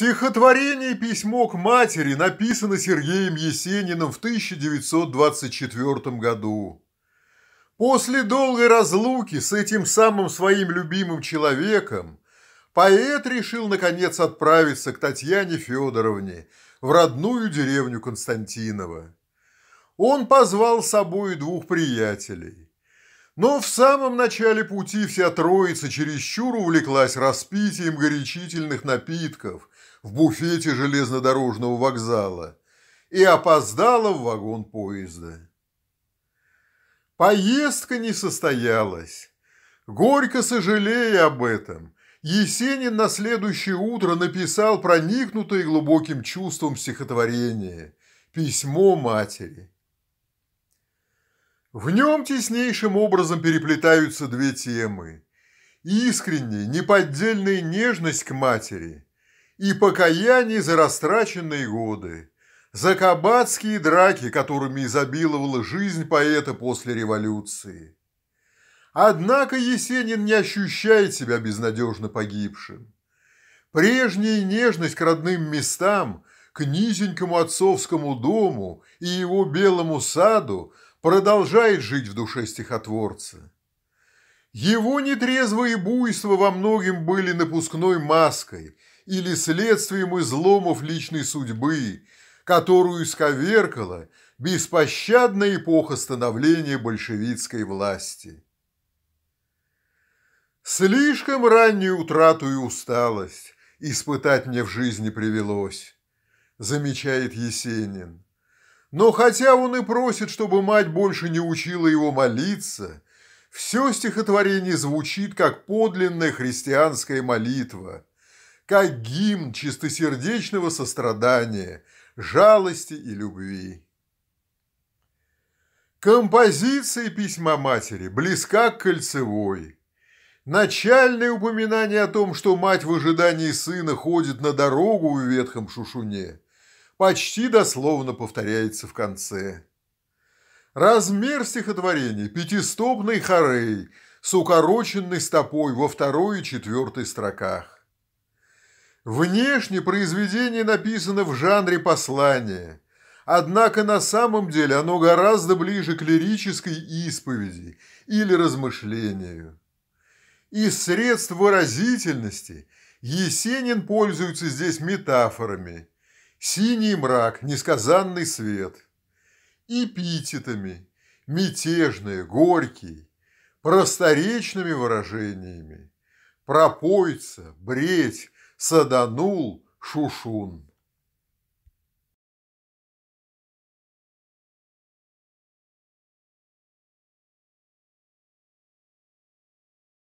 Стихотворение «Письмо к матери» написано Сергеем Есениным в 1924 году. После долгой разлуки с этим самым своим любимым человеком поэт решил наконец отправиться к Татьяне Федоровне в родную деревню Константинова. Он позвал с собой двух приятелей. Но в самом начале пути вся троица чересчур увлеклась распитием горячительных напитков в буфете железнодорожного вокзала и опоздала в вагон поезда. Поездка не состоялась. Горько сожалея об этом, Есенин на следующее утро написал проникнутое глубоким чувством стихотворение «Письмо матери». В нем теснейшим образом переплетаются две темы – искренняя, неподдельная нежность к матери и покаяние за растраченные годы, за кабацкие драки, которыми изобиловала жизнь поэта после революции. Однако Есенин не ощущает себя безнадежно погибшим. Прежняя нежность к родным местам, к низенькому отцовскому дому и его белому саду – продолжает жить в душе стихотворца. Его нетрезвые буйства во многим были напускной маской или следствием изломов личной судьбы, которую сковеркала беспощадная эпоха становления большевистской власти. Слишком раннюю утрату и усталость испытать мне в жизни привелось, замечает Есенин. Но хотя он и просит, чтобы мать больше не учила его молиться, все стихотворение звучит как подлинная христианская молитва, как гимн чистосердечного сострадания, жалости и любви. Композиция письма матери близка к кольцевой. Начальное упоминание о том, что мать в ожидании сына ходит на дорогу в ветхом шушуне – почти дословно повторяется в конце. Размер стихотворения пятистопный хорей с укороченной стопой во второй и четвертой строках. Внешне произведение написано в жанре послания, однако на самом деле оно гораздо ближе к лирической исповеди или размышлению. Из средств выразительности Есенин пользуется здесь метафорами – синий мрак, несказанный свет, и эпитетами, мятежные, горькие, просторечными выражениями, пропойца, бредь, саданул, шушун.